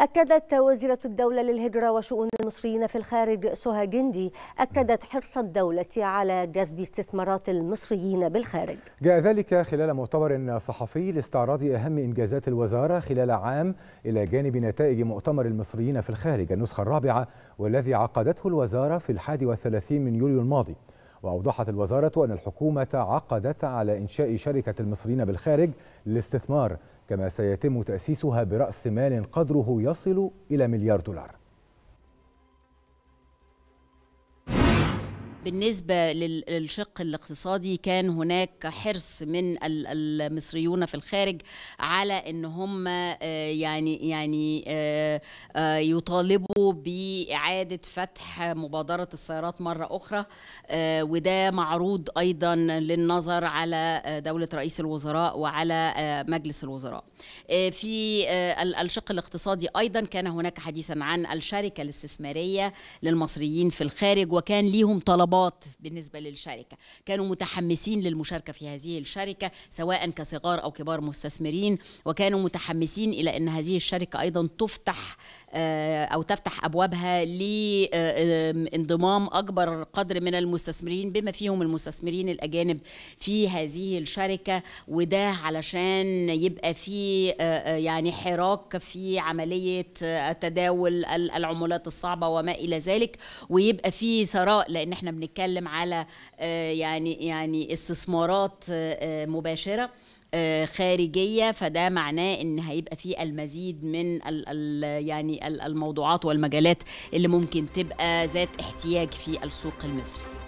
أكدت وزيرة الدولة للهجرة وشؤون المصريين في الخارج سهى جندي أكدت حرص الدولة على جذب استثمارات المصريين بالخارج جاء ذلك خلال مؤتمر صحفي لاستعراض أهم إنجازات الوزارة خلال عام إلى جانب نتائج مؤتمر المصريين في الخارج النسخة الرابعة والذي عقدته الوزارة في الحادي والثلاثين من يوليو الماضي وأوضحت الوزارة أن الحكومة عقدت على إنشاء شركة المصريين بالخارج للاستثمار كما سيتم تأسيسها برأس مال قدره يصل إلى مليار دولار بالنسبة للشق الاقتصادي كان هناك حرص من المصريون في الخارج على ان هم آه، يعني يعني آه، آه، يطالبوا بإعادة فتح مبادرة السيارات مرة أخرى وده معروض أيضا للنظر على دولة رئيس الوزراء وعلى مجلس الوزراء في الشق الاقتصادي أيضا كان هناك حديثا عن الشركة الاستثمارية للمصريين في الخارج وكان ليهم طلب طلبات بالنسبه للشركه كانوا متحمسين للمشاركه في هذه الشركه سواء كصغار او كبار مستثمرين وكانوا متحمسين الى ان هذه الشركه ايضا تفتح آه، او تفتح ابوابها لانضمام آه، اكبر قدر من المستثمرين بما فيهم المستثمرين الاجانب في هذه الشركه وده علشان يبقى في آه، يعني حراك في عمليه تداول العملات الصعبه وما الى ذلك ويبقى في ثراء لان احنا بنتكلم على آه، يعني يعني استثمارات آه، آه، مباشره خارجيه فده معناه ان هيبقى في المزيد من الـ الـ يعني الموضوعات والمجالات اللي ممكن تبقى ذات احتياج في السوق المصري